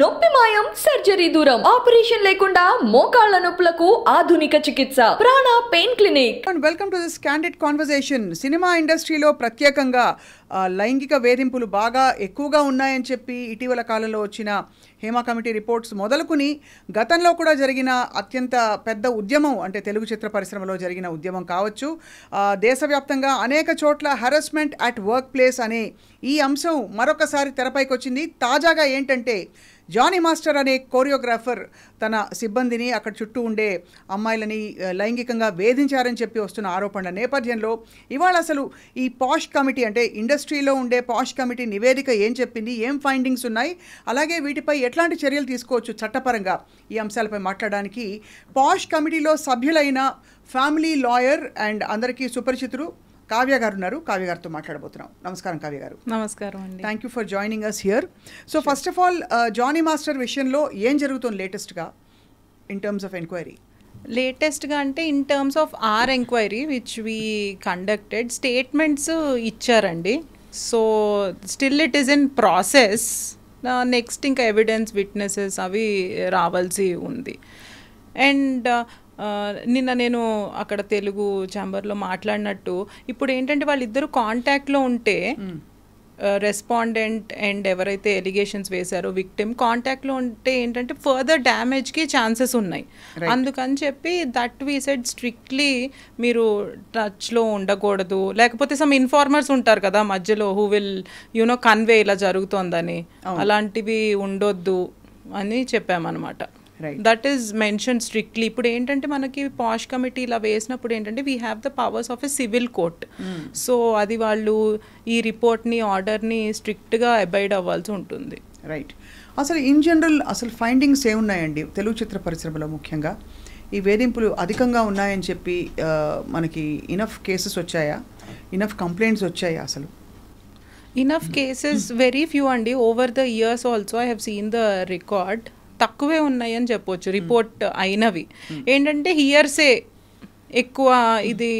నొప్పి మాయం సర్జరీ దూరం ఆపరేషన్ లేకుండా మోకాళ్ల నొప్పులకు ఆధునిక చికిత్స Prana pain clinic and welcome to this candid conversation cinema ఇండస్ట్రీలో ప్రత్యేకంగా లైంగిక వేధింపులు బాగా ఎక్కువగా ఉన్నాయని చెప్పి ఇటీవల కాలంలో వచ్చిన హేమా కమిటీ రిపోర్ట్స్ మొదలుకుని గతంలో కూడా జరిగిన అత్యంత పెద్ద ఉద్యమం అంటే తెలుగు చిత్ర పరిశ్రమలో జరిగిన ఉద్యమం కావచ్చు దేశవ్యాప్తంగా అనేక చోట్ల హరస్మెంట్ అట్ వర్క్ ప్లేస్ అనే ఈ అంశం మరొకసారి తెరపైకి వచ్చింది తాజాగా ఏంటంటే జానీ మాస్టర్ అనే కోరియోగ్రాఫర్ తన సిబ్బందిని అక్కడ చుట్టూ ఉండే అమ్మాయిలని లైంగికంగా వేధించారని చెప్పి వస్తున్న ఆరోపణల నేపథ్యంలో ఇవాళ అసలు ఈ పాష్ కమిటీ అంటే ఇండస్ట్రీలో ఉండే పాష్ కమిటీ నివేదిక ఏం చెప్పింది ఏం ఫైండింగ్స్ ఉన్నాయి అలాగే వీటిపై ఎట్లాంటి చర్యలు తీసుకోవచ్చు చట్టపరంగా ఈ అంశాలపై మాట్లాడడానికి పాష్ కమిటీలో సభ్యులైన ఫ్యామిలీ లాయర్ అండ్ అందరికీ సుపరిచితులు కావ్య గారు ఉన్నారు కావ్య గారితో మాట్లాడబోతున్నాం నమస్కారం కావ్య గారు నమస్కారం అండి thank you for joining us here so first of all Jani master విషయంలో ఏం జరుగుతుంది లేటెస్ట్గా ఇన్ టర్మ్స్ ఆఫ్ ఎంక్వైరీ లేటెస్ట్గా అంటే in terms of our enquiry which we conducted statements ఇచ్చారండి so still it is in process next ఇంకా evidence witnesses అవి రావాల్సి ఉంది అండ్ నిన్న నేను అక్కడ తెలుగు ఛాంబర్లో మాట్లాడినట్టు ఇప్పుడు ఏంటంటే వాళ్ళిద్దరు కాంటాక్ట్లో ఉంటే రెస్పాండెంట్ అండ్ ఎవరైతే ఎలిగేషన్స్ వేశారో విక్టిమ్ కాంటాక్ట్లో ఉంటే ఏంటంటే ఫర్దర్ డ్యామేజ్కి ఛాన్సెస్ ఉన్నాయి అందుకని చెప్పి దట్ వీ సెడ్ స్ట్రిక్ట్లీ మీరు టచ్లో ఉండకూడదు లేకపోతే సమ్ ఇన్ఫార్మర్స్ ఉంటారు కదా మధ్యలో హూ విల్ నో కన్వే ఇలా జరుగుతోందని అలాంటివి ఉండొద్దు అని చెప్పామన్నమాట దట్ ఈస్ మెన్షన్ స్ట్రిక్ట్లీ ఇప్పుడు ఏంటంటే మనకి పాష్ కమిటీ ఇలా వేసినప్పుడు ఏంటంటే we have the powers of a civil court so అది వాళ్ళు ఈ రిపోర్ట్ని ఆర్డర్ని స్ట్రిక్ట్గా అబైడ్ అవ్వాల్సి ఉంటుంది రైట్ అసలు ఇన్ జనరల్ అసలు ఫైండింగ్స్ ఏమున్నాయండి తెలుగు చిత్ర పరిశ్రమలో ముఖ్యంగా ఈ వేధింపులు అధికంగా ఉన్నాయని చెప్పి మనకి ఇనఫ్ కేసెస్ వచ్చాయా ఇనఫ్ కంప్లైంట్స్ వచ్చాయా అసలు ఇనఫ్ కేసెస్ వెరీ ఫ్యూ అండి over the years also I have seen the record తక్కువే ఉన్నాయి అని రిపోర్ట్ అయినవి ఏంటంటే హియర్సే ఎక్కువ ఇది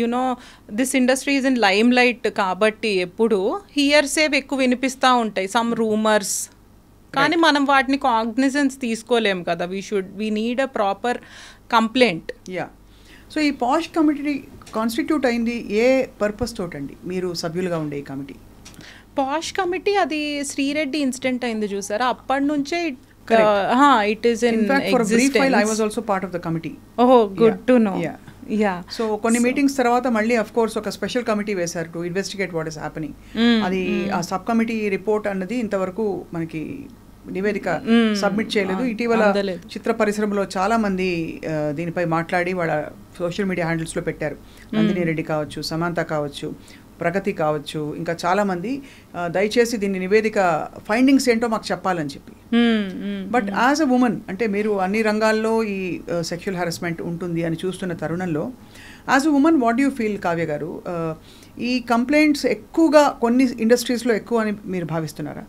you know this industry is in lime light కాబట్టి ఎప్పుడు హియర్సేవ్ ఎక్కువ వినిపిస్తూ ఉంటాయి సమ్ రూమర్స్ కానీ మనం వాటిని కాగ్నిజెన్స్ తీసుకోలేము కదా we should we need a proper complaint yeah so ఈ పాష్ కమిటీ కాన్స్టిట్యూట్ అయింది ఏ పర్పస్ తోటండి మీరు సభ్యులుగా ఉండే ఈ కమిటీ పాష్ కమిటీ అది శ్రీరెడ్డి ఇన్సిడెంట్ అయింది చూసారా అప్పటి నుంచే it Correct. Uh, it is in, in fact, existence. for a brief while, I was also part of the committee. Oh, good yeah. to know. Yeah. Yeah so కొన్ని meetings తర్వాత మళ్ళీ of course ఒక special committee వేశారు to investigate what is happening అది hmm. ఆ sub committee report అన్నది ఇంతవరకు మనకి నివేదిక సబ్మిట్ hmm. చేయలేదు ఇటీవల చిత్ర పరిశ్రమలో చాలా మంది దీనిపై మాట్లాడి వాళ్ళ సోషల్ మీడియా హ్యాండిల్స్ లో పెట్టారు hmm. నందిని రెడ్డి కావచ్చు సమాంత కావచ్చు ప్రగతి కావచ్చు ఇంకా చాలామంది దయచేసి దీన్ని నివేదిక ఫైండింగ్స్ ఏంటో మాకు చెప్పాలని చెప్పి బట్ యాజ్ అ ఉమెన్ అంటే మీరు అన్ని రంగాల్లో ఈ సెక్షువల్ హెరస్మెంట్ ఉంటుంది అని చూస్తున్న తరుణంలో as a women what you feel Kavya గారు ఈ కంప్లైంట్స్ ఎక్కువగా కొన్ని ఇండస్ట్రీస్లో ఎక్కువ అని మీరు భావిస్తున్నారా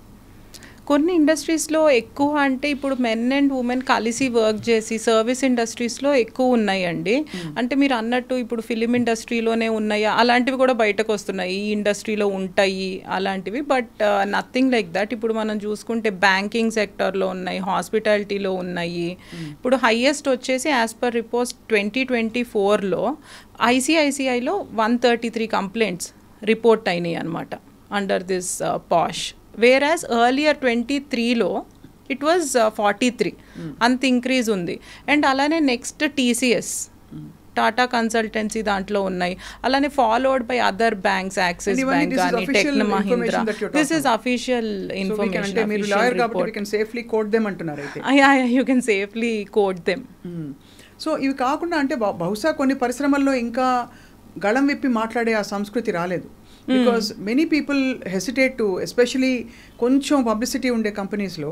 కొన్ని ఇండస్ట్రీస్లో ఎక్కువ అంటే ఇప్పుడు మెన్ అండ్ ఉమెన్ కలిసి వర్క్ చేసి సర్వీస్ ఇండస్ట్రీస్లో ఎక్కువ ఉన్నాయండి hmm. అంటే మీరు అన్నట్టు ఇప్పుడు ఫిలిం ఇండస్ట్రీలోనే ఉన్నాయా అలాంటివి కూడా బయటకు వస్తున్నాయి ఈ ఇండస్ట్రీలో ఉంటాయి అలాంటివి బట్ నథింగ్ లైక్ దట్ ఇప్పుడు మనం చూసుకుంటే బ్యాంకింగ్ సెక్టర్లో ఉన్నాయి హాస్పిటాలిటీలో ఉన్నాయి hmm. ఇప్పుడు హయ్యెస్ట్ వచ్చేసి as per reports twenty twenty ఫోర్లో ఐసిఐసిఐలో one thirty three complaints report అయినాయి అనమాట under this POSH whereas earlier twenty త్రీలో ఇట్ వాజ్ ఫార్టీ త్రీ అంత ఇంక్రీజ్ ఉంది అండ్ అలానే నెక్స్ట్ టీసీఎస్ టాటా కన్సల్టెన్సీ దాంట్లో ఉన్నాయి అలానే followed by other banks Axis bank కానీ టెక్న Mahindra this is official information you can safely quote them so ఇవి కాకుండా అంటే బహుశా కొన్ని పరిశ్రమల్లో ఇంకా గళం విప్పి మాట్లాడే ఆ సంస్కృతి రాలేదు because many people hesitate to especially కొంచెం పబ్లిసిటీ ఉండే కంపెనీస్లో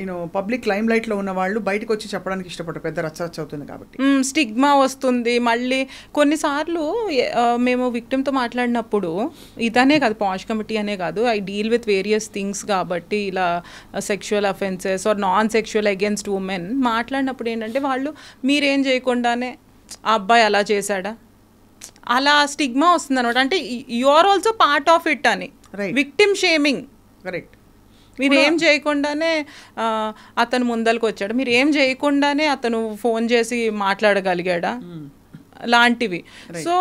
యూనో పబ్లిక్ లైమ్ లైట్ లో ఉన్న వాళ్ళు బయటకు వచ్చి చెప్పడానికి ఇష్టపడరు పెద్ద రచ్చరచ్చ అవుతుంది కాబట్టి స్టిగ్మా hmm, వస్తుంది మళ్ళీ కొన్నిసార్లు uh, మేము విక్టిమ్తో మాట్లాడినప్పుడు ఇదనే కాదు పాష్ కమిటీ అనే కాదు I deal with various things కాబట్టి ఇలా sexual offences or non sexual against women మాట్లాడినప్పుడు ఏంటంటే వాళ్ళు మీరేం చేయకుండానే ఆ అబ్బాయి అలా చేశాడా అలా స్టిగ్మా వస్తుంది అనమాట అంటే you are also part of it అని విక్టిమ్ షేమింగ్ కరెక్ట్ మీరు ఏం చేయకుండానే అతను ముందలకు వచ్చాడు మీరు ఏం చేయకుండానే అతను ఫోన్ చేసి మాట్లాడగలిగాడా hmm. లాంటివి సో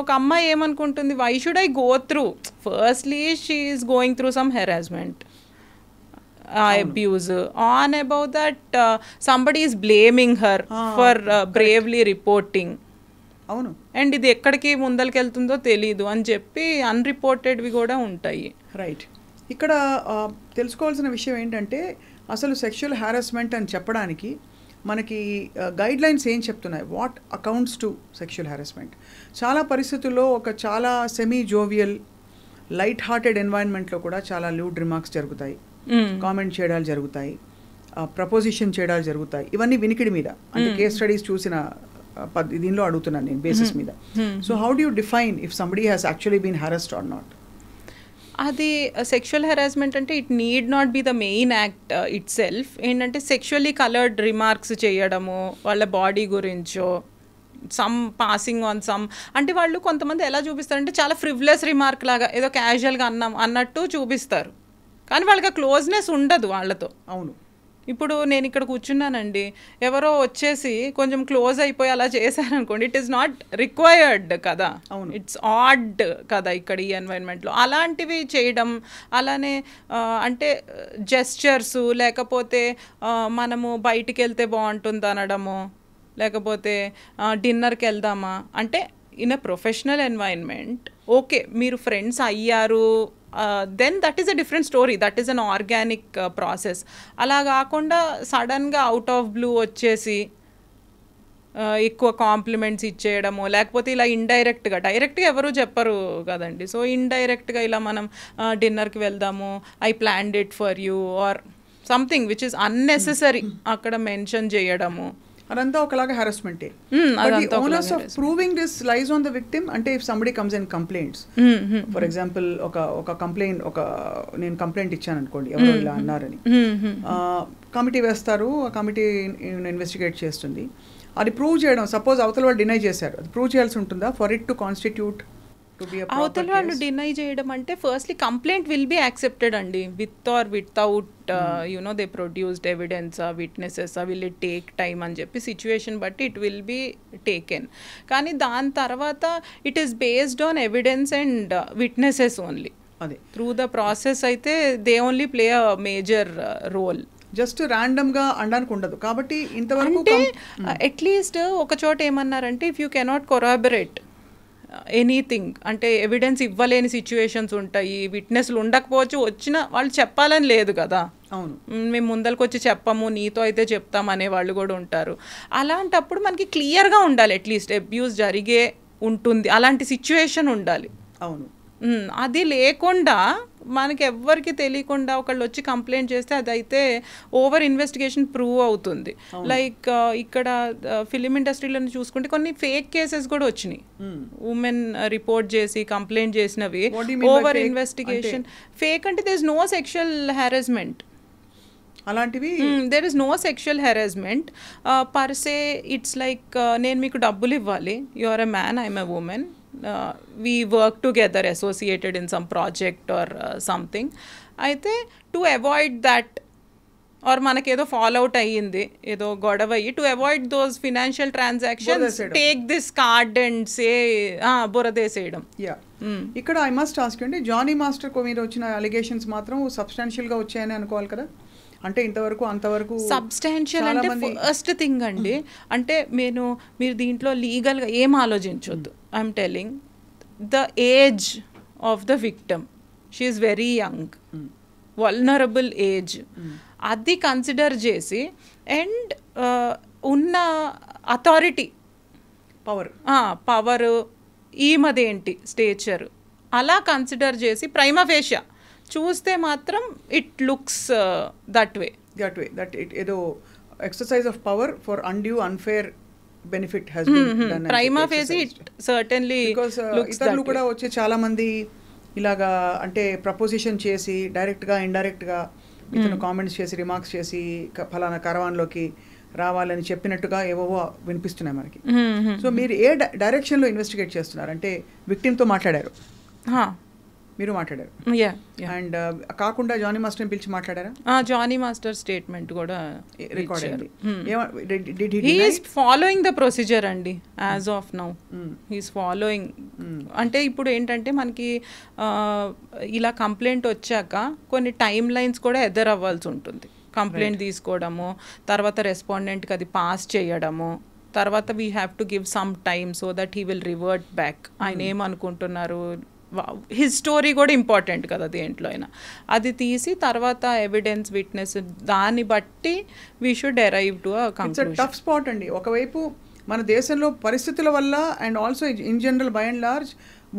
ఒక అమ్మాయి ఏమనుకుంటుంది why should I go through firstly she is going through some harassment abuse on about that somebody is blaming her for bravely reporting అవును అండ్ ఇది ఎక్కడికి ముందరికి వెళ్తుందో తెలియదు అని చెప్పి అన్రిపోర్టెడ్వి కూడా ఉంటాయి రైట్ ఇక్కడ తెలుసుకోవాల్సిన విషయం ఏంటంటే అసలు సెక్షువల్ హారాస్మెంట్ అని చెప్పడానికి మనకి గైడ్ లైన్స్ ఏం చెప్తున్నాయి what accounts to sexual harassment చాలా పరిస్థితుల్లో ఒక చాలా సెమీ జోవియల్ లైట్ హార్టెడ్ ఎన్వైరన్మెంట్లో కూడా చాలా లూడ్ రిమార్క్స్ జరుగుతాయి కామెంట్ hmm. చేయడాలు జరుగుతాయి ప్రపోజిషన్ చేయడాలు జరుగుతాయి ఇవన్నీ వినికిడి మీద అంటే కేస్ hmm. స్టడీస్ చూసిన దీనిలో అడుగుతున్నాను నేను బేసిస్ మీద so how do define if somebody has actually been harassed or not అది సెక్షువల్ uh, హెరాస్మెంట్ అంటే it need not be the main act itself ఏంటంటే సెక్షువల్లీ కలర్డ్ రిమార్క్స్ చేయడము వాళ్ళ బాడీ గురించో సమ్ పాసింగ్ ఆన్ సమ్ అంటే వాళ్ళు కొంతమంది ఎలా చూపిస్తారంటే చాలా ఫ్రివ్లెస్ రిమార్క్ లాగా ఏదో క్యాజువల్గా అన్నాం అన్నట్టు చూపిస్తారు కానీ వాళ్ళకి క్లోజ్నెస్ ఉండదు వాళ్ళతో అవును ఇప్పుడు నేను ఇక్కడ కూర్చున్నానండి ఎవరో వచ్చేసి కొంచెం క్లోజ్ అయిపోయి అలా చేశారనుకోండి ఇట్ ఈస్ నాట్ రిక్వైర్డ్ కదా అవును ఇట్స్ ఆడ్ కదా ఇక్కడ ఈ ఎన్వైర్న్మెంట్లో అలాంటివి చేయడం అలానే అంటే జెస్చర్స్ లేకపోతే మనము బయటికి వెళ్తే బాగుంటుంది అనడము లేకపోతే డిన్నర్కి వెళ్దామా అంటే in a professional environment okay మీరు ఫ్రెండ్స్ అయ్యారు then that is a different story that is an organic process అలా కాకుండా సడన్గా అవుట్ ఆఫ్ బ్లూ వచ్చేసి uh, ఎక్కువ కాంప్లిమెంట్స్ ఇచ్చేయడము లేకపోతే ఇలా ఇండైరెక్ట్గా డైరెక్ట్గా ఎవరు చెప్పరు కదండి సో ఇండైరెక్ట్గా ఇలా మనం డిన్నర్కి uh, వెళ్దాము I planned it for you or something which is unnecessary అక్కడ మెన్షన్ చేయడము అదంతా ఒకలాగా హెరాస్మెంటే onus of proving this lies on the victim అంటే if somebody comes in complaints for example ఒక ఒక కంప్లైంట్ ఒక నేను కంప్లైంట్ ఇచ్చాను అనుకోండి ఎవరు hmm, ఇలా hmm. అన్నారని కమిటీ hmm, వేస్తారు ఆ కమిటీ ఇన్వెస్టిగేట్ చేస్తుంది అది ప్రూవ్ చేయడం సపోజ్ అవతల వాళ్ళు డినై చేశారు అది ప్రూవ్ చేయాల్సి ఉంటుందా ఫర్ ఇట్ టు కాన్స్టిట్యూట్ అవతల వాళ్ళు డినై చేయడం అంటే firstly complaint will be accepted అండి with or without you know they produced ఎవిడెన్సా విట్నెసెసా విల్ ఇట్ టేక్ టైమ్ అని చెప్పి సిచ్యువేషన్ బట్టి ఇట్ విల్ బి టేకెన్ కానీ దాని తర్వాత it is based on evidence and witnesses only అదే త్రూ ద ప్రాసెస్ అయితే they only play a major role just random గా అనడానికి ఉండదు కాబట్టి ఇంతవరకు అట్లీస్ట్ uh, hmm. ఒక చోట ఏమన్నారంటే if you cannot corroborate anything అంటే ఎవిడెన్స్ ఇవ్వలేని సిచ్యువేషన్స్ ఉంటాయి విట్నెస్లు ఉండకపోవచ్చు వచ్చిన వాళ్ళు చెప్పాలని లేదు కదా అవును మేము ముందరికి వచ్చి చెప్పము నీతో అయితే చెప్తాం అనే వాళ్ళు కూడా ఉంటారు అలాంటప్పుడు మనకి క్లియర్గా ఉండాలి అట్లీస్ట్ అబ్యూస్ జరిగే ఉంటుంది అలాంటి సిచ్యువేషన్ ఉండాలి అవును అది లేకుండా మనకి ఎవ్వరికి తెలియకుండా ఒకళ్ళు వచ్చి కంప్లైంట్ చేస్తే అదైతే ఓవర్ ఇన్వెస్టిగేషన్ ప్రూవ్ అవుతుంది లైక్ ఇక్కడ ఫిలిం ఇండస్ట్రీలో చూసుకుంటే కొన్ని ఫేక్ కేసెస్ కూడా వచ్చినాయి hmm. ఉమెన్ రిపోర్ట్ చేసి కంప్లైంట్ చేసినవి ఓవర్ ఇన్వెస్టిగేషన్ ఫేక్ అంటే దేస్ నో సెక్షువల్ హారాస్మెంట్ అలాంటివి there is no sexual harassment per se it's like నేను మీకు డబ్బులు ఇవ్వాలి you are a man I'm a women we work together associated in some project or something అయితే to avoid that or మనకేదో follow out అయ్యింది ఏదో గొడవ అయ్యి to avoid those financial transactions take this card and say బురదేసేయడం hmm. ఇక్కడ I must ask అండి Jani Master మీరు వచ్చిన అలిగేషన్స్ మాత్రం సబ్స్టాన్షియల్గా వచ్చాయని అనుకోవాలి కదా అంటే ఇంతవరకు అంతవరకు సబ్స్టాన్షియల్ అంటే ఫస్ట్ థింగ్ అండి అంటే నేను మీరు దీంట్లో లీగల్గా ఏం ఆలోచించొద్దు I'm telling the age of the victim she is very young vulnerable age అది కన్సిడర్ చేసి అండ్ uh, ఉన్న అథారిటీ పవర్ పవరు మదేంటి స్టేచర్ అలా కన్సిడర్ చేసి ప్రైమఫేషియా చూస్తే మాత్రం it looks that way that way that it ఏదో exercise of power for undue unfair benefit has prima it certainly because ఇతరులు కూడా వచ్చి చాలా మంది ఇలాగా అంటే ప్రపోజిషన్ చేసి డైరెక్ట్గా ఇండైరెక్ట్గా ఇతను కామెంట్స్ mm. చేసి రిమార్క్స్ చేసి ఫలానా కరవాన్లోకి రావాలని చెప్పినట్టుగా ఏవోవో వినిపిస్తున్నాయి మనకి సో mm-hmm. మీరు ఏ డైరెక్షన్లో ఇన్వెస్టిగేట్ చేస్తున్నారు అంటే విక్టిమ్తో మాట్లాడారు మీరు మాట్లాడారు అండ్ కాకుండా జానీ మాస్టర్ పిలిచి మాట్లాడారా జానీ మాస్టర్ స్టేట్మెంట్ కూడా రికార్డ్ అయింది ఫాలోయింగ్ ద ప్రొసీజర్ అండి as of now he's following అంటే ఇప్పుడు ఏంటంటే మనకి ఇలా కంప్లైంట్ వచ్చాక కొన్ని టైం లైన్స్ కూడా ఎదర్ అవ్వాల్సి ఉంటుంది కంప్లైంట్ తీసుకోవడము తర్వాత రెస్పాండెంట్కి అది పాస్ చేయడము తర్వాత we have to give some time so that he will revert back ఆయన ఏమనుకుంటున్నారు హిస్ స్టోరీ కూడా ఇంపార్టెంట్ కదా దేంట్లో అయినా అది తీసి తర్వాత ఎవిడెన్స్ విట్నెస్ దాన్ని బట్టి we should derive to tough spot అండి ఒకవైపు మన దేశంలో పరిస్థితుల వల్ల and also in general by and large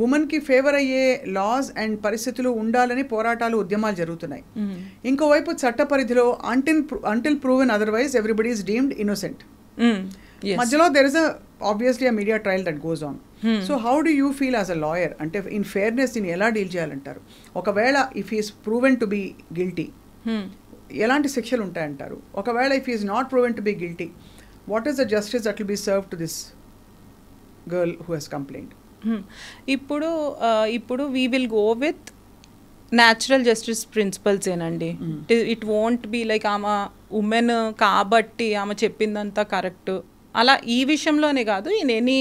ఉమెన్కి ఫేవర్ అయ్యే లాస్ అండ్ పరిస్థితులు ఉండాలని పోరాటాలు ఉద్యమాలు జరుగుతున్నాయి mm-hmm. ఇంకోవైపు చట్ట పరిధిలో until until proven otherwise everybody is deemed innocent మధ్యలో there is a obviously media trial that goes on so how do you feel as a lawyer అంటే ఇన్ ఫేర్నెస్ దీన్ని ఎలా డీల్ చేయాలంటారు ఒకవేళ if is proven to be guilty ఎలాంటి శిక్షలు ఉంటాయంటారు ఒకవేళ if is not proven to be guilty what is the justice that will be serve to this girl who has complaint ఇప్పుడు ఇప్పుడు we will go with natural justice principles ఏనండి it won't be like ఆమె woman కాబట్టి ఆమె చెప్పిందంతా correct అలా ఈ విషయంలోనే కాదు ఇన్ ఎనీ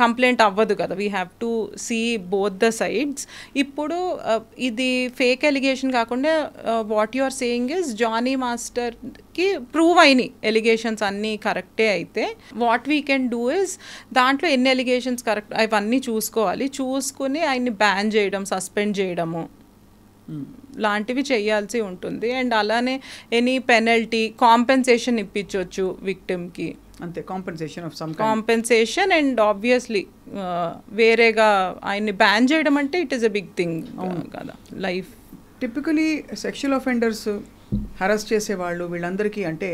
కంప్లైంట్ అవ్వదు కదా we have to see both the sides ఇప్పుడు uh, ఇది ఫేక్ ఎలిగేషన్ కాకుండా what you are saying is Jani మాస్టర్కి ప్రూవ్ అయినాయి ఎలిగేషన్స్ అన్నీ కరెక్టే అయితే what we can do is దాంట్లో ఎన్ని ఎలిగేషన్స్ కరెక్ట్ అవన్నీ చూసుకోవాలి చూసుకుని ఆయన్ని బ్యాన్ చేయడం సస్పెండ్ చేయడము లాంటివి చేయాల్సి ఉంటుంది అండ్ అలానే ఎనీ పెనల్టీ కాంపెన్సేషన్ ఇప్పించవచ్చు విక్టిమ్కి అంతే compensation of some compensation and obviously వేరేగా ఆయన్ని బ్యాన్ చేయడం అంటే it is a big thing కదా life typically sexual offenders harass చేసేవాళ్ళు వీళ్ళందరికీ అంటే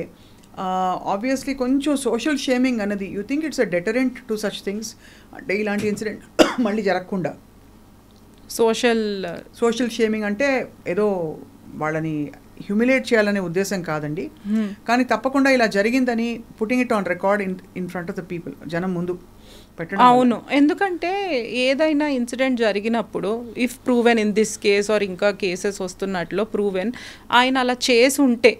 ఆబ్వియస్లీ కొంచెం సోషల్ షేమింగ్ అనేది you think it's a deterrent to such things అంటే ఇలాంటి ఇన్సిడెంట్ మళ్ళీ జరగకుండా సోషల్ సోషల్ షేమింగ్ అంటే ఏదో వాళ్ళని హ్యూమిలేట్ చేయాలనే ఉద్దేశం కాదండి కానీ తప్పకుండా ఇలా జరిగిందని putting it on record in in front of the people జనం ముందు అవును ఎందుకంటే ఏదైనా ఇన్సిడెంట్ జరిగినప్పుడు if proven in this case or ఇంకా కేసెస్ వస్తున్నట్లు ప్రూవెన్ ఆయన అలా చేసి ఉంటే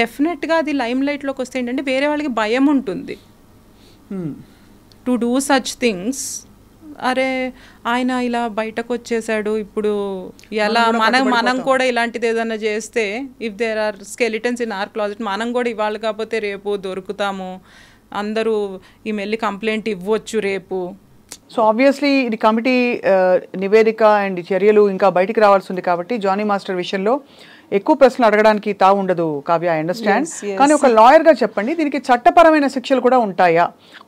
డెఫినెట్గా అది లైమ్ లైట్లోకి వస్తే ఏంటంటే వేరే వాళ్ళకి భయం ఉంటుంది టు డూ సచ్ థింగ్స్ అరే ఆయన ఇలా బయటకు వచ్చేసాడు ఇప్పుడు ఎలా మనం మనం కూడా ఇలాంటిది ఏదైనా చేస్తే if there are skeletons in our closet మనం కూడా ఇవాళ కాకపోతే రేపు దొరుకుతాము అందరూ ఈ మెల్లి కంప్లైంట్ ఇవ్వచ్చు రేపు సో ఆబ్వియస్లీ ఇది కమిటీ uh, నివేదిక అండ్ చర్యలు ఇంకా బయటికి రావాల్సి ఉంది కాబట్టి జానీ మాస్టర్ విషయంలో ఎక్కువ ప్రశ్నలు అడగడానికి తా ఉండదు కావ్య ఐ అండర్స్టాండ్ కానీ ఒక లాయర్గా చెప్పండి దీనికి చట్టపరమైన శిక్షలు కూడా ఉంటాయా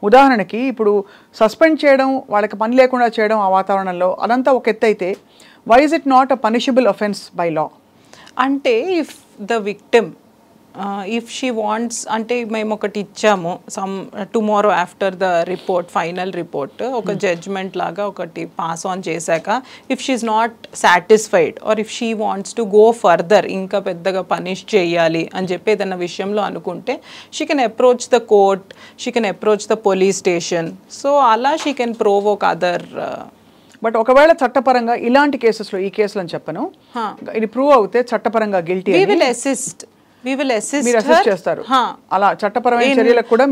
ఉదాహరణకి ఇప్పుడు సస్పెండ్ చేయడం వాళ్ళకి పని లేకుండా చేయడం ఆ వాతావరణంలో అదంతా ఒక ఎత్తు అయితే why is it not a punishable offence by law అంటే if the victim if she wants అంటే మేము ఒకటి ఇచ్చాము some tomorrow after the report final report ఒక జడ్జ్మెంట్ hmm. లాగా ఒకటి పాస్ ఆన్ చేశాక if she's not satisfied or if she wants to go further ఇంకా పెద్దగా పనిష్ చేయాలి అని చెప్పి ఏదైనా విషయంలో అనుకుంటే she can approach the court she can approach the police station so అలా she can provoke other but ఒకవేళ చట్టపరంగా ఇలాంటి కేసెస్లో ఈ కేసులు అని చెప్పను ఇది ప్రూవ్ అవుతే చట్టపరంగా guilty assist we will assist చేస్తారు అలా చట్టపరమైన చర్యలకు కూడా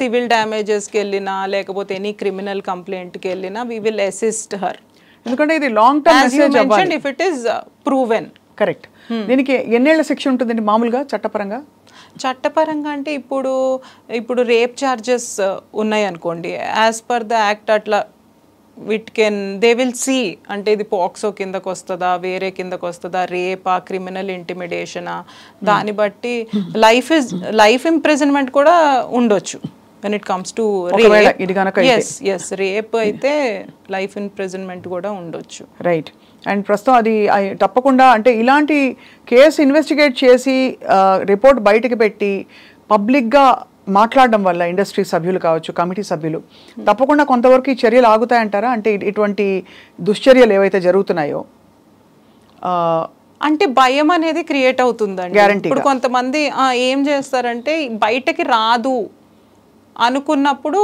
సివిల్ డ్యామేజెస్ కి వెళ్ళినా లేకపోతే ఎనీ క్రిమినల్ కంప్లైంట్ కి వెళ్ళినా వి విల్ అసిస్ట్ హర్ ఎందుకంటే ఇది లాంగ్ టర్మ్ మెసేజ్ అవ్వాలి if it is proven correct దీనికి ఎన్నేళ్ల శిక్ష ఉంటుందండి మామూలుగా చట్టపరంగా చట్టపరంగా అంటే ఇప్పుడు ఇప్పుడు రేప్ ఛార్జెస్ uh, ఉన్నాయి అనుకోండి యాజ్ పర్ ద యాక్ట్ అట్లా wit can they will see అంటే ఇది పోక్సో కిందకు వస్తుందా వేరే కిందకు వస్తుందా రేప్ ఆ క్రిమినల్ ఇంటిమిడేషనా దాన్ని hmm. బట్టి లైఫ్ ఇస్ లైఫ్ ఇంప్రెజన్మెంట్ కూడా ఉండొచ్చు when it comes to S S rape అయితే లైఫ్ ఇంప్రెజన్మెంట్ కూడా ఉండొచ్చు రైట్ అండ్ ప్రస్తుతం అది తప్పకుండా అంటే ఇలాంటి కేసు ఇన్వెస్టిగేట్ చేసి రిపోర్ట్ uh, బయటకు పెట్టి పబ్లిక్గా మాట్లాడడం వల్ల ఇండస్ట్రీ సభ్యులు కావచ్చు కమిటీ సభ్యులు తప్పకుండా కొంతవరకు ఈ చర్యలు ఆగుతాయంటారా అంటే ఇటువంటి దుశ్చర్యలు ఏవైతే జరుగుతున్నాయో అంటే భయం అనేది క్రియేట్ అవుతుందండి ఇప్పుడు కొంతమంది ఏం చేస్తారంటే బయటకి రాదు అనుకున్నప్పుడు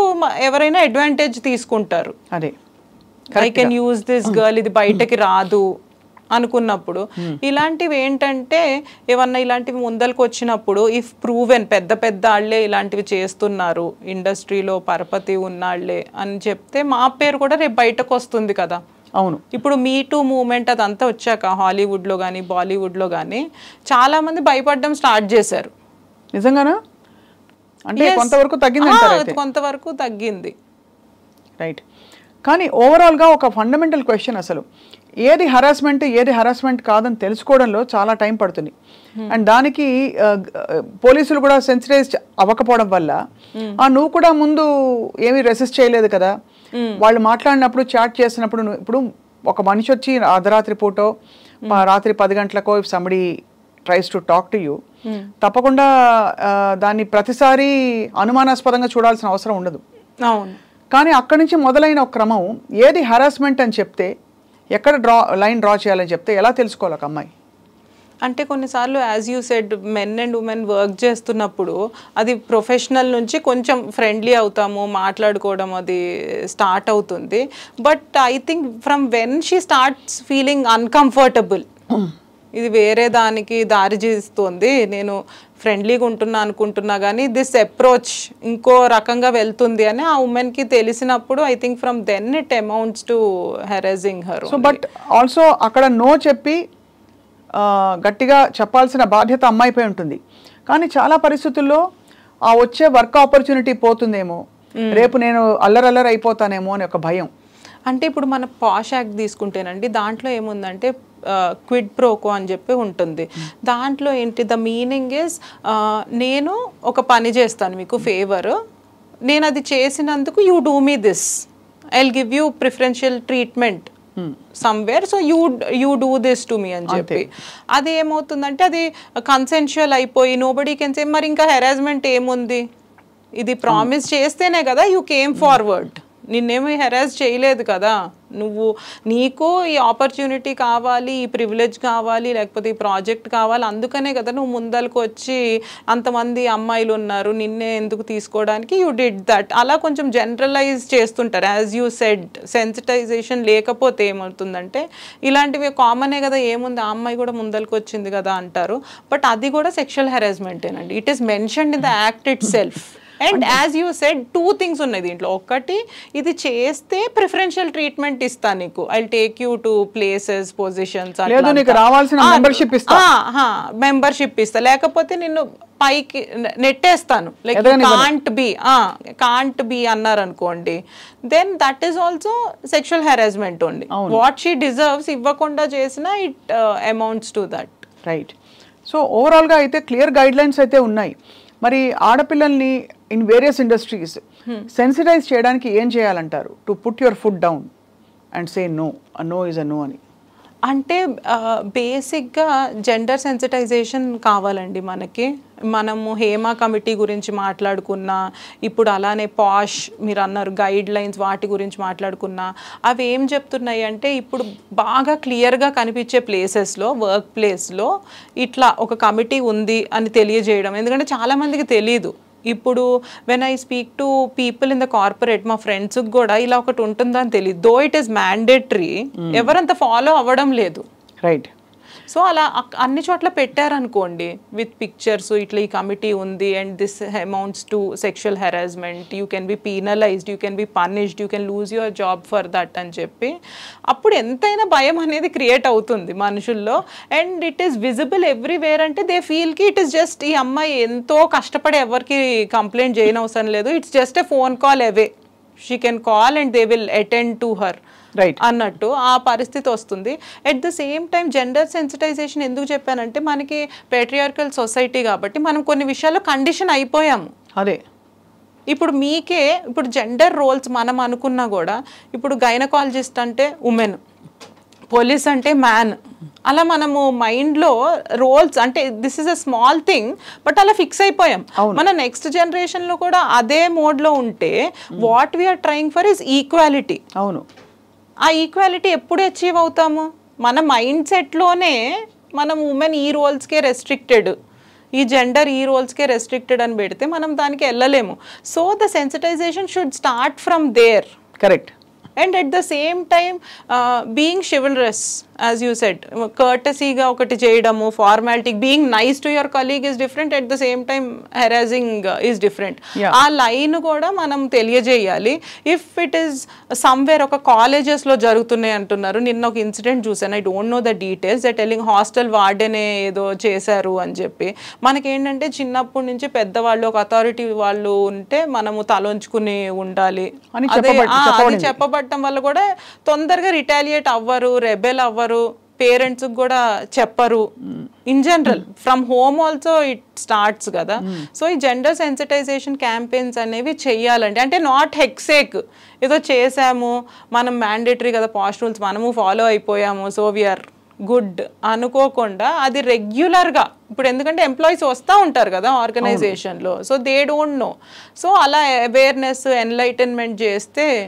ఎవరైనా అడ్వాంటేజ్ తీసుకుంటారు అదే I can use this girl ఇది బయటకి hmm. రాదు అనుకున్నప్పుడు hmm. ఇలాంటివి ఏంటంటే ఏమన్నా ఇలాంటివి ముందలకు వచ్చినప్పుడు ఇఫ్ ప్రూవెన్ పెద్ద పెద్ద వాళ్ళే ఇలాంటివి చేస్తున్నారు ఇండస్ట్రీలో పరపతి ఉన్నాళ్లే అని చెప్తే మా పేరు కూడా రేపు బయటకు వస్తుంది కదా అవును ఇప్పుడు మీ టూ మూమెంట్ అదంతా వచ్చాక హాలీవుడ్లో కానీ బాలీవుడ్లో కానీ చాలామంది భయపడడం స్టార్ట్ చేశారు నిజంగానా అంటే కొంతవరకు తగ్గింది కొంతవరకు తగ్గింది రైట్ కానీ ఓవరాల్గా ఒక ఫండమెంటల్ క్వశ్చన్ అసలు ఏది హరాస్మెంట్ ఏది హరాస్మెంట్ కాదని తెలుసుకోవడంలో చాలా టైం పడుతుంది hmm. అండ్ దానికి పోలీసులు కూడా సెన్సిటైజ్ అవ్వకపోవడం వల్ల hmm. ఆ నువ్వు కూడా ముందు ఏమీ రెసిస్ట్ చేయలేదు కదా hmm. వాళ్ళు మాట్లాడినప్పుడు చాట్ చేసినప్పుడు ఇప్పుడు ఒక మనిషి వచ్చి అర్ధరాత్రి పూటో రాత్రి పది గంటలకో if tries to talk to you తప్పకుండా దాన్ని ప్రతిసారి అనుమానాస్పదంగా చూడాల్సిన అవసరం ఉండదు కానీ అక్కడి నుంచి మొదలైన ఒక క్రమం ఏది హరాస్మెంట్ అని చెప్తే ఎక్కడ డ్రా లైన్ డ్రా చేయాలని చెప్తే ఎలా తెలుసుకోవాలి ఒక అమ్మాయి అంటే కొన్నిసార్లు as you said men and women work చేస్తున్నప్పుడు అది ప్రొఫెషనల్ నుంచి కొంచెం ఫ్రెండ్లీ అవుతాము మాట్లాడుకోవడం అది స్టార్ట్ అవుతుంది but I think from when she starts feeling uncomfortable ఇది వేరే దానికి దారి చేస్తుంది నేను ఫ్రెండ్లీగా ఉంటున్నా అనుకుంటున్నా కానీ దిస్ అప్రోచ్ ఇంకో రకంగా వెళ్తుంది అని ఆ ఉమెన్కి తెలిసినప్పుడు I think from then it amounts to harassing her so but also అక్కడ నో చెప్పి గట్టిగా చెప్పాల్సిన బాధ్యత అమ్మాయిపై ఉంటుంది కానీ చాలా పరిస్థితుల్లో ఆ వచ్చే వర్క్ ఆపర్చునిటీ పోతుందేమో hmm. రేపు నేను అల్లరల్లర్ అయిపోతానేమో అని ఒక భయం అంటే ఇప్పుడు మన పాష్ యాక్ట్ తీసుకుంటేనండి దాంట్లో ఏముందంటే క్విడ్ ప్రోకో అని చెప్పి ఉంటుంది దాంట్లో ఏంటి ద మీనింగ్ ఇస్ నేను ఒక పని చేస్తాను మీకు ఫేవర్ నేను అది చేసినందుకు you do me this I give you preferential treatment somewhere so you you do this to me అని చెప్పి అది ఏమవుతుందంటే అది కన్సెన్షువల్ అయిపోయి బడీ కెన్ సే మరి ఇంకా హెరాస్మెంట్ ఏముంది ఇది ప్రామిస్ చేస్తేనే కదా యూ కేమ్ ఫార్వర్డ్ నిన్నేమీ హెరాస్ చేయలేదు కదా నువ్వు నీకు ఈ ఆపర్చునిటీ కావాలి ఈ ప్రివిలేజ్ కావాలి లేకపోతే ఈ ప్రాజెక్ట్ కావాలి అందుకనే కదా నువ్వు ముందలకు వచ్చి అంతమంది అమ్మాయిలు ఉన్నారు నిన్నే ఎందుకు తీసుకోవడానికి యూ డిడ్ దట్ అలా కొంచెం జనరలైజ్ చేస్తుంటారు యాజ్ యూ సెడ్ సెన్సిటైజేషన్ లేకపోతే ఏమవుతుందంటే ఇలాంటివి కామనే కదా ఏముంది ఆ అమ్మాయి కూడా ముందలకు వచ్చింది కదా అంటారు బట్ అది కూడా సెక్షువల్ హెరాస్మెంటేనండి it is mention in the act itself and as you said two things ఉన్నాయి దీంట్లో ఒకటి ఇది చేస్తే ప్రిఫరెన్షియల్ ట్రీట్మెంట్ ఇస్తా నీకు I take you to places positions membership ఇస్తా మెంబర్షిప్ ఇస్తా లేకపోతే నిన్ను పైకి నెట్టేస్తాను like can't be can't be అన్నారు అనుకోండి then that is also sexual harassment ఉంది వాట్ షీ డిజర్వ్స్ ఇవ్వకుండా చేసిన it amounts to that right so ఓవరాల్గా అయితే క్లియర్ గైడ్ లైన్స్ అయితే ఉన్నాయి మరి ఆడపిల్లల్ని in various industries hmm. Sensitize చేయడానికి ఏం చేయాలంటారు to put your foot down and say no a no is a no అని అంటే బేసిక్గా జెండర్ సెన్సిటైజేషన్ కావాలండి మనకి మనము హేమా కమిటీ గురించి మాట్లాడుకున్నా ఇప్పుడు అలానే పాష్ మీరు అన్నారు గైడ్ లైన్స్ వాటి గురించి మాట్లాడుకున్నా అవి ఏం చెప్తున్నాయి అంటే ఇప్పుడు బాగా క్లియర్గా కనిపించే ప్లేసెస్లో వర్క్ ప్లేస్లో ఇట్లా ఒక కమిటీ ఉంది అని తెలియజేయడం ఎందుకంటే చాలామందికి తెలియదు ఇప్పుడు when I speak to people in the corporate మా ఫ్రెండ్స్ కూడా ఇలా ఒకటి ఉంటుందని తెలియదు దో ఇట్ ఈస్ మ్యాండేటరీ ఎవరంత ఫాలో అవ్వడం లేదు రైట్ సో అలా అన్ని చోట్ల పెట్టారనుకోండి విత్ పిక్చర్స్ ఇట్లా ఈ కమిటీ ఉంది and this amounts to sexual harassment you can be penalized you can be punished you can lose your job for that అని చెప్పి అప్పుడు ఎంతైనా భయం అనేది క్రియేట్ అవుతుంది మనుషుల్లో and it is visible everywhere అంటే దే ఫీల్కి ఇట్ ఈస్ జస్ట్ ఈ అమ్మాయి ఎంతో కష్టపడి ఎవరికి కంప్లైంట్ చేయనవసరం లేదు it's just a phone call away she can call and they will attend to her అన్నట్టు ఆ పరిస్థితి వస్తుంది at the same time gender sensitization ఎందుకు చెప్పానంటే మనకి పేట్రియార్కల్ సొసైటీ కాబట్టి మనం కొన్ని విషయాల్లో కండిషన్ అయిపోయాము అదే ఇప్పుడు మీకే ఇప్పుడు జెండర్ రోల్స్ మనం అనుకున్నా కూడా ఇప్పుడు గైనకాలజిస్ట్ అంటే ఉమెన్ పోలీస్ అంటే మ్యాన్ అలా మనము మైండ్లో రోల్స్ అంటే this is a small thing but అలా ఫిక్స్ అయిపోయాం మన నెక్స్ట్ జనరేషన్లో కూడా అదే మోడ్లో ఉంటే what we're trying for is equality అవును ఆ ఈక్వాలిటీ ఎప్పుడు అచీవ్ అవుతాము మన మైండ్ సెట్లోనే మనం ఉమెన్ ఈ రోల్స్కే రెస్ట్రిక్టెడ్ ఈ జెండర్ ఈ రోల్స్కే రెస్ట్రిక్టెడ్ అని పెడితే మనం దానికి వెళ్ళలేము so the sensitization should start from there correct and at the same time being chivalrous as you said కర్టసీగా ఒకటి చేయడము formality being nice to your colleague is different at the same time harassing is different ఆ line కూడా మనం తెలియజేయాలి if it is somewhere ఒక కాలేజెస్లో జరుగుతున్నాయి అంటున్నారు నిన్న ఒక ఇన్సిడెంట్ చూశాను I don't know the details that telling hostel వార్డెనే ఏదో చేశారు అని చెప్పి మనకేంటంటే చిన్నప్పటి నుంచి పెద్దవాళ్ళు ఒక అథారిటీ వాళ్ళు ఉంటే మనము తలంచుకుని ఉండాలి అది చెప్పబడటం వల్ల కూడా తొందరగా రిటాలియేట్ అవ్వరు రెబెల్ అవ్వరు చెప్తారు పేరెంట్స్ కూడా చెప్పరు in general from home also it starts కదా సో ఈ జెండర్ సెన్సిటైజేషన్ క్యాంపెయిన్స్ అనేవి చెయ్యాలండి అంటే నాట్ హెక్సేక్ ఏదో చేసాము మనం మ్యాండేటరీ కదా పాస్టూల్స్ మనము ఫాలో అయిపోయాము సో వీఆర్ గుడ్ అనుకోకుండా అది రెగ్యులర్గా ఇప్పుడు ఎందుకంటే ఎంప్లాయీస్ వస్తూ ఉంటారు కదా ఆర్గనైజేషన్లో so they don't know so అలా అవేర్నెస్ ఎన్లైటన్మెంట్ చేస్తే